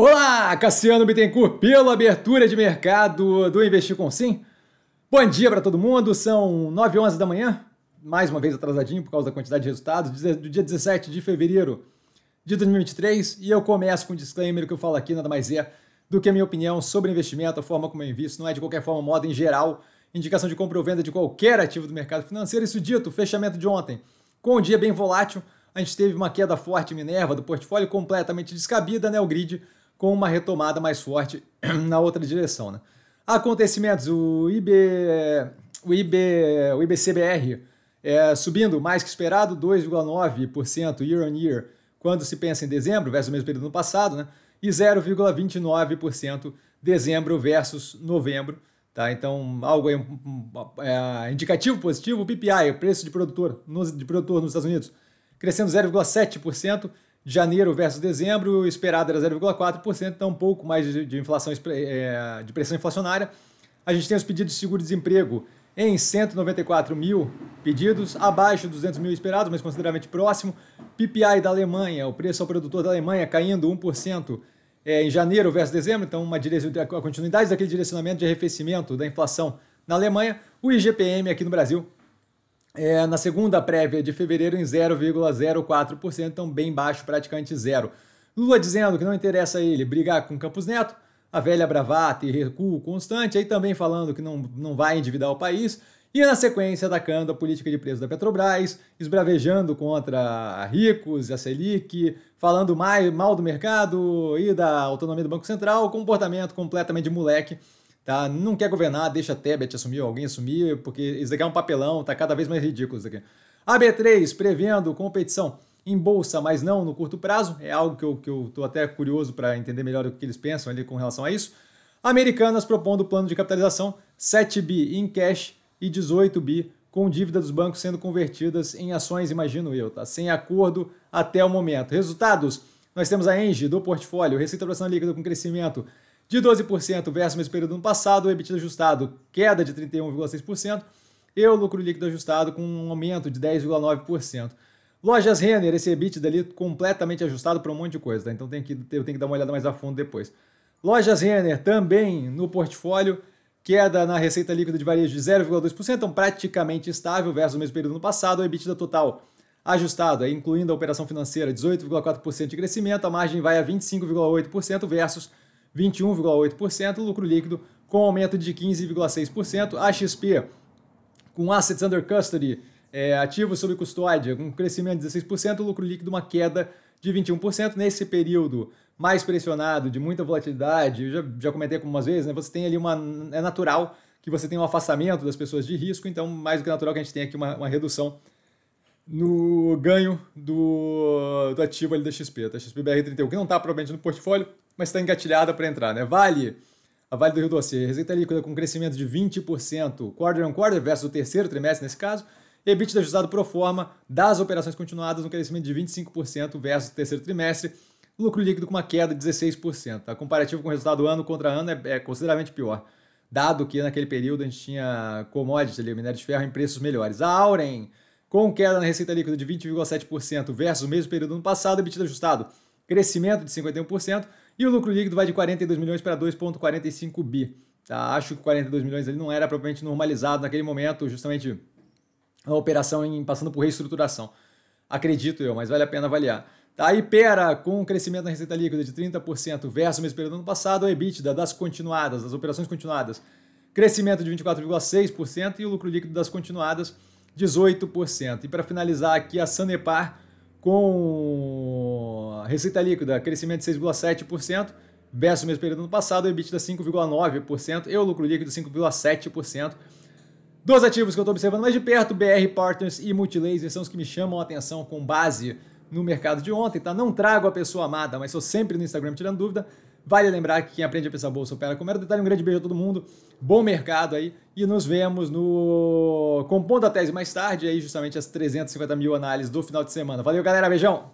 Olá, Cassiano Bittencourt, pela abertura de mercado do Investir com Sim. Bom dia para todo mundo, são 9 e 11 da manhã, mais uma vez atrasadinho por causa da quantidade de resultados, do dia 17 de fevereiro de 2023. E eu começo com um disclaimer que eu falo aqui, nada mais é do que a minha opinião sobre investimento, a forma como eu invisto, não é de qualquer forma, moda em geral, indicação de compra ou venda de qualquer ativo do mercado financeiro. Isso dito, fechamento de ontem, com um dia bem volátil, a gente teve uma queda forte Minerva do portfólio completamente descabida, né? O grid com uma retomada mais forte na outra direção. Né? Acontecimentos, o, IB, o, IB, o IBCBR é, subindo mais que esperado, 2,9% year on year, quando se pensa em dezembro versus o mesmo período no passado, né? e 0,29% dezembro versus novembro. Tá? Então, algo é, indicativo positivo. O PPI, o preço de produtor, de produtor nos Estados Unidos, crescendo 0,7%, Janeiro versus dezembro, esperado era 0,4%, então um pouco mais de, de inflação, é, de pressão inflacionária. A gente tem os pedidos de seguro-desemprego em 194 mil pedidos, abaixo de 200 mil esperados, mas consideravelmente próximo. PPI da Alemanha, o preço ao produtor da Alemanha caindo 1% é, em janeiro versus dezembro, então uma a continuidade daquele direcionamento de arrefecimento da inflação na Alemanha. O IGPM aqui no Brasil é, na segunda prévia de fevereiro em 0,04%, então bem baixo, praticamente zero. Lula dizendo que não interessa a ele brigar com Campos Neto, a velha bravata e recuo constante, aí também falando que não, não vai endividar o país, e na sequência atacando a política de preço da Petrobras, esbravejando contra ricos, e a Selic, falando mais, mal do mercado e da autonomia do Banco Central, comportamento completamente de moleque Tá? Não quer governar, deixa a Tebet assumir, alguém assumir, porque isso daqui é um papelão, tá cada vez mais ridículo isso daqui. AB3, prevendo competição em bolsa, mas não no curto prazo. É algo que eu, que eu tô até curioso para entender melhor o que eles pensam ali com relação a isso. Americanas propondo plano de capitalização 7 bi em cash e 18 bi com dívida dos bancos sendo convertidas em ações, imagino eu, tá? Sem acordo até o momento. Resultados: nós temos a Engie do portfólio, receita operacional líquida com crescimento de 12% versus o mesmo período no passado, o EBITDA ajustado queda de 31,6% e o lucro líquido ajustado com um aumento de 10,9%. Lojas Renner, esse EBITDA ali completamente ajustado para um monte de coisa, tá? então tem que, eu tenho que dar uma olhada mais a fundo depois. Lojas Renner também no portfólio, queda na receita líquida de varejo de 0,2%, então praticamente estável versus o mesmo período no passado, o EBITDA total ajustado, incluindo a operação financeira, 18,4% de crescimento, a margem vai a 25,8% versus 21,8%, lucro líquido com aumento de 15,6%, a XP com assets under custody, é, ativos sob custódia, com crescimento de 16%, lucro líquido uma queda de 21%. Nesse período mais pressionado, de muita volatilidade, eu já, já comentei algumas vezes, né, você tem ali uma... é natural que você tenha um afastamento das pessoas de risco, então mais do que natural que a gente tenha aqui uma, uma redução no ganho do, do ativo ali da XP, da br 31 que não está provavelmente no portfólio, mas está engatilhada para entrar, né? Vale, a Vale do Rio Doce, receita líquida com crescimento de 20%, quarter on quarter versus o terceiro trimestre nesse caso, EBITDA ajustado pro forma das operações continuadas um crescimento de 25% versus o terceiro trimestre, lucro líquido com uma queda de 16%. A tá? Comparativo com o resultado ano contra ano é, é consideravelmente pior, dado que naquele período a gente tinha commodities ali, minério de ferro em preços melhores. A Auren com queda na receita líquida de 20,7% versus o mesmo período do ano passado, EBITDA ajustado crescimento de 51% e o lucro líquido vai de 42 milhões para 2,45 bi. Tá? Acho que 42 milhões ali não era propriamente normalizado naquele momento, justamente a operação em, passando por reestruturação. Acredito eu, mas vale a pena avaliar. Tá, a Ipera com crescimento na receita líquida de 30% versus o mesmo período do ano passado, a EBITDA das continuadas, das operações continuadas, crescimento de 24,6% e o lucro líquido das continuadas 18%. E para finalizar aqui, a Sanepar com receita líquida, crescimento de 6,7%, versus o mesmo período do ano passado, o EBITDA 5,9% e o lucro líquido 5,7%. Dois ativos que eu estou observando mais de perto, BR Partners e Multilaser, são os que me chamam a atenção com base no mercado de ontem, tá? Não trago a pessoa amada, mas sou sempre no Instagram tirando dúvida. Vale lembrar que quem aprende a pensar bolsa opera com mero detalhe. Um grande beijo a todo mundo. Bom mercado aí. E nos vemos no Compondo a Tese mais tarde, aí justamente as 350 mil análises do final de semana. Valeu, galera. Beijão!